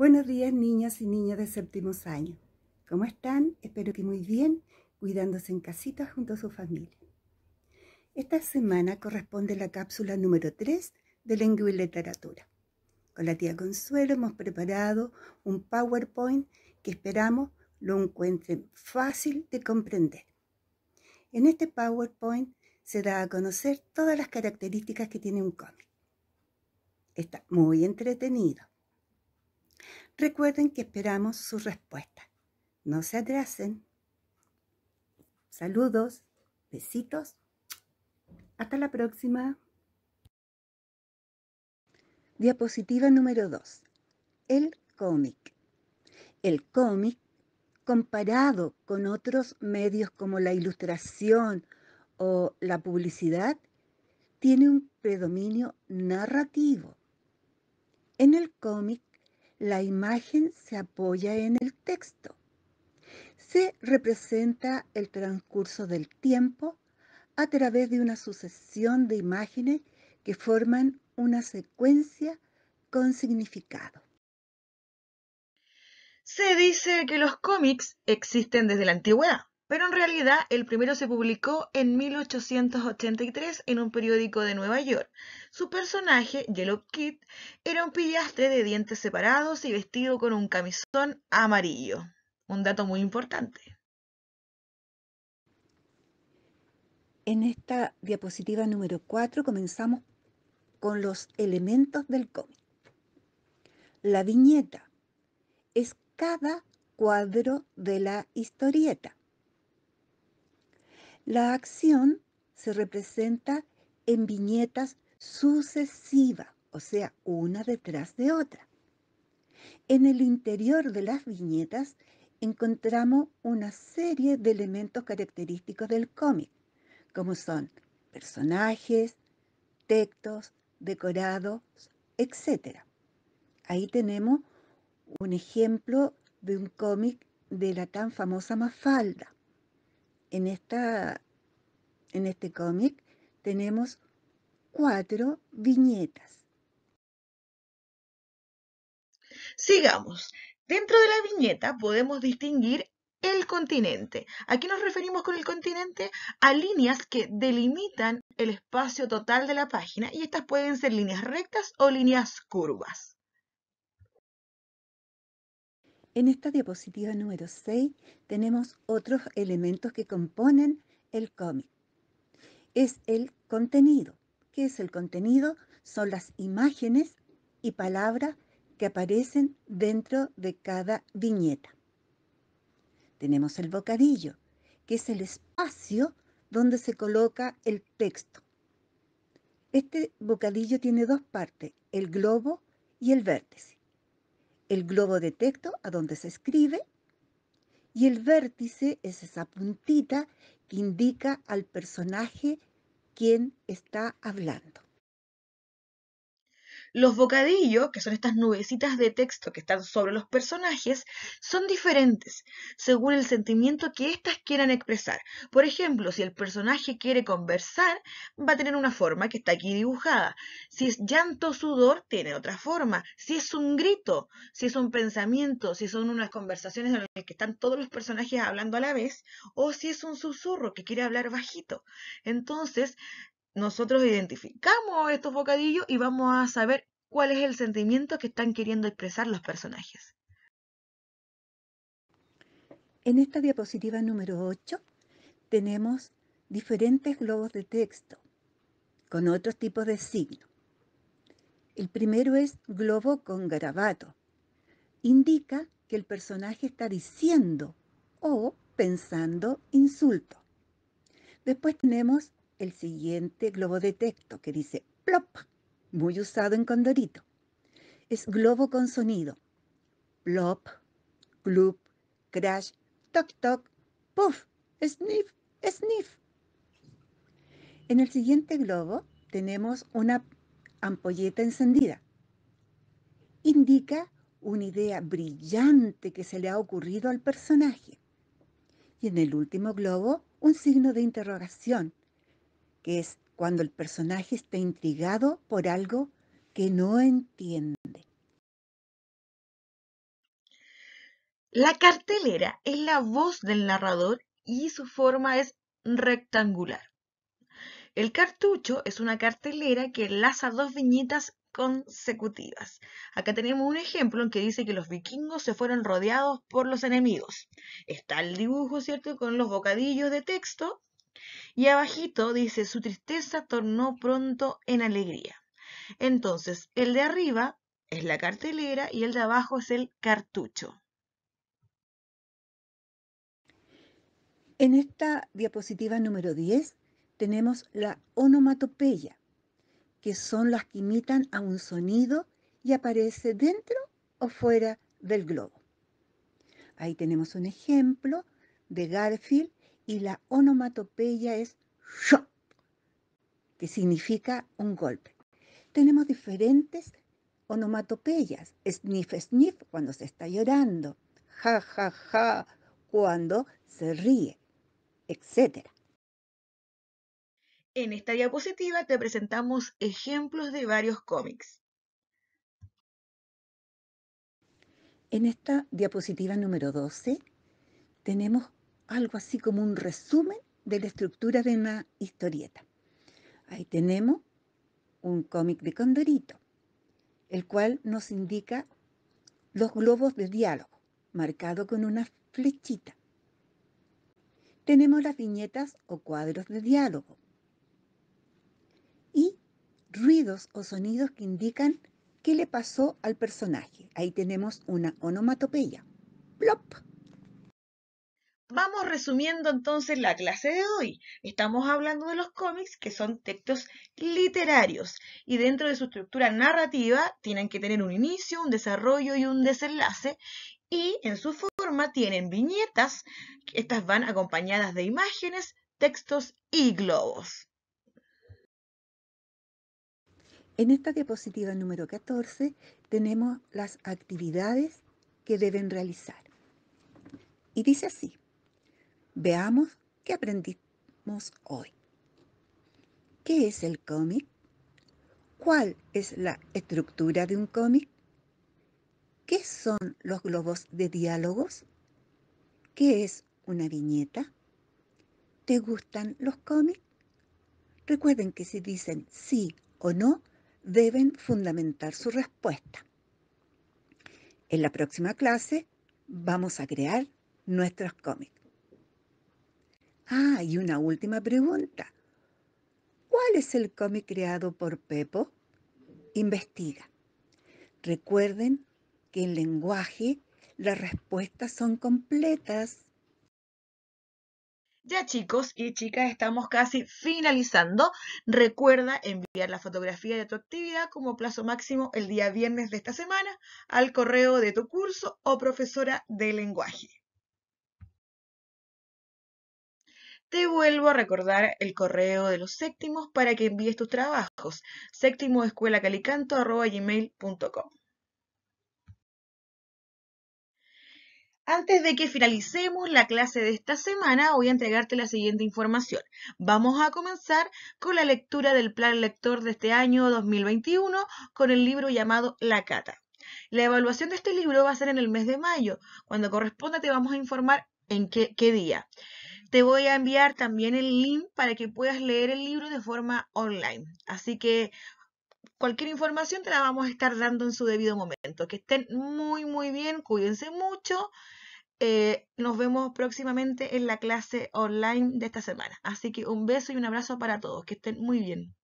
Buenos días niñas y niños de séptimos años. ¿Cómo están? Espero que muy bien, cuidándose en casita junto a su familia. Esta semana corresponde la cápsula número 3 de lengua y literatura. Con la tía Consuelo hemos preparado un PowerPoint que esperamos lo encuentren fácil de comprender. En este PowerPoint se da a conocer todas las características que tiene un cómic. Está muy entretenido Recuerden que esperamos su respuesta. No se atrasen. Saludos, besitos. Hasta la próxima. Diapositiva número 2. El cómic. El cómic, comparado con otros medios como la ilustración o la publicidad, tiene un predominio narrativo. En el cómic la imagen se apoya en el texto. Se representa el transcurso del tiempo a través de una sucesión de imágenes que forman una secuencia con significado. Se dice que los cómics existen desde la antigüedad. Pero en realidad el primero se publicó en 1883 en un periódico de Nueva York. Su personaje, Yellow Kid, era un pillastre de dientes separados y vestido con un camisón amarillo. Un dato muy importante. En esta diapositiva número 4 comenzamos con los elementos del cómic. La viñeta es cada cuadro de la historieta la acción se representa en viñetas sucesivas, o sea, una detrás de otra. En el interior de las viñetas encontramos una serie de elementos característicos del cómic, como son personajes, textos, decorados, etc. Ahí tenemos un ejemplo de un cómic de la tan famosa Mafalda en, este cómic tenemos cuatro viñetas. Sigamos. Dentro de la viñeta podemos distinguir el continente. Aquí nos referimos con el continente? A líneas que delimitan el espacio total de la página y estas pueden ser líneas rectas o líneas curvas. En esta diapositiva número 6 tenemos otros elementos que componen el cómic. Es el contenido. ¿Qué es el contenido? Son las imágenes y palabras que aparecen dentro de cada viñeta. Tenemos el bocadillo, que es el espacio donde se coloca el texto. Este bocadillo tiene dos partes, el globo y el vértice el globo de texto a donde se escribe y el vértice es esa puntita que indica al personaje quien está hablando. Los bocadillos, que son estas nubecitas de texto que están sobre los personajes, son diferentes según el sentimiento que éstas quieran expresar. Por ejemplo, si el personaje quiere conversar, va a tener una forma que está aquí dibujada. Si es llanto, sudor, tiene otra forma. Si es un grito, si es un pensamiento, si son unas conversaciones en las que están todos los personajes hablando a la vez, o si es un susurro que quiere hablar bajito. Entonces, nosotros identificamos estos bocadillos y vamos a saber cuál es el sentimiento que están queriendo expresar los personajes. En esta diapositiva número 8 tenemos diferentes globos de texto con otros tipos de signo. El primero es globo con garabato. Indica que el personaje está diciendo o pensando insulto. Después tenemos el siguiente globo de texto que dice plop, muy usado en Condorito. Es globo con sonido. Plop, glup, crash, toc toc, puff, sniff, sniff. En el siguiente globo tenemos una ampolleta encendida. Indica una idea brillante que se le ha ocurrido al personaje. Y en el último globo, un signo de interrogación que es cuando el personaje está intrigado por algo que no entiende. La cartelera es la voz del narrador y su forma es rectangular. El cartucho es una cartelera que enlaza dos viñetas consecutivas. Acá tenemos un ejemplo en que dice que los vikingos se fueron rodeados por los enemigos. Está el dibujo, ¿cierto? Con los bocadillos de texto y abajito dice, su tristeza tornó pronto en alegría. Entonces, el de arriba es la cartelera y el de abajo es el cartucho. En esta diapositiva número 10 tenemos la onomatopeya, que son las que imitan a un sonido y aparece dentro o fuera del globo. Ahí tenemos un ejemplo de Garfield y la onomatopeya es SHOP, que significa un golpe. Tenemos diferentes onomatopeyas, sniff, sniff, cuando se está llorando, ja, ja, ja, cuando se ríe, etc. En esta diapositiva te presentamos ejemplos de varios cómics. En esta diapositiva número 12 tenemos algo así como un resumen de la estructura de una historieta. Ahí tenemos un cómic de Condorito, el cual nos indica los globos de diálogo, marcado con una flechita. Tenemos las viñetas o cuadros de diálogo y ruidos o sonidos que indican qué le pasó al personaje. Ahí tenemos una onomatopeya. ¡Plop! Vamos resumiendo entonces la clase de hoy. Estamos hablando de los cómics, que son textos literarios, y dentro de su estructura narrativa tienen que tener un inicio, un desarrollo y un desenlace, y en su forma tienen viñetas, estas van acompañadas de imágenes, textos y globos. En esta diapositiva número 14 tenemos las actividades que deben realizar. Y dice así, Veamos qué aprendimos hoy. ¿Qué es el cómic? ¿Cuál es la estructura de un cómic? ¿Qué son los globos de diálogos? ¿Qué es una viñeta? ¿Te gustan los cómics? Recuerden que si dicen sí o no, deben fundamentar su respuesta. En la próxima clase vamos a crear nuestros cómics. Ah, y una última pregunta. ¿Cuál es el cómic creado por Pepo? Investiga. Recuerden que en lenguaje las respuestas son completas. Ya chicos y chicas, estamos casi finalizando. Recuerda enviar la fotografía de tu actividad como plazo máximo el día viernes de esta semana al correo de tu curso o profesora de lenguaje. Te vuelvo a recordar el correo de los séptimos para que envíes tus trabajos. séptimoescuelacalicanto.com Antes de que finalicemos la clase de esta semana, voy a entregarte la siguiente información. Vamos a comenzar con la lectura del plan lector de este año 2021 con el libro llamado La Cata. La evaluación de este libro va a ser en el mes de mayo. Cuando corresponda te vamos a informar en qué día. Te voy a enviar también el link para que puedas leer el libro de forma online. Así que cualquier información te la vamos a estar dando en su debido momento. Que estén muy, muy bien, cuídense mucho. Eh, nos vemos próximamente en la clase online de esta semana. Así que un beso y un abrazo para todos. Que estén muy bien.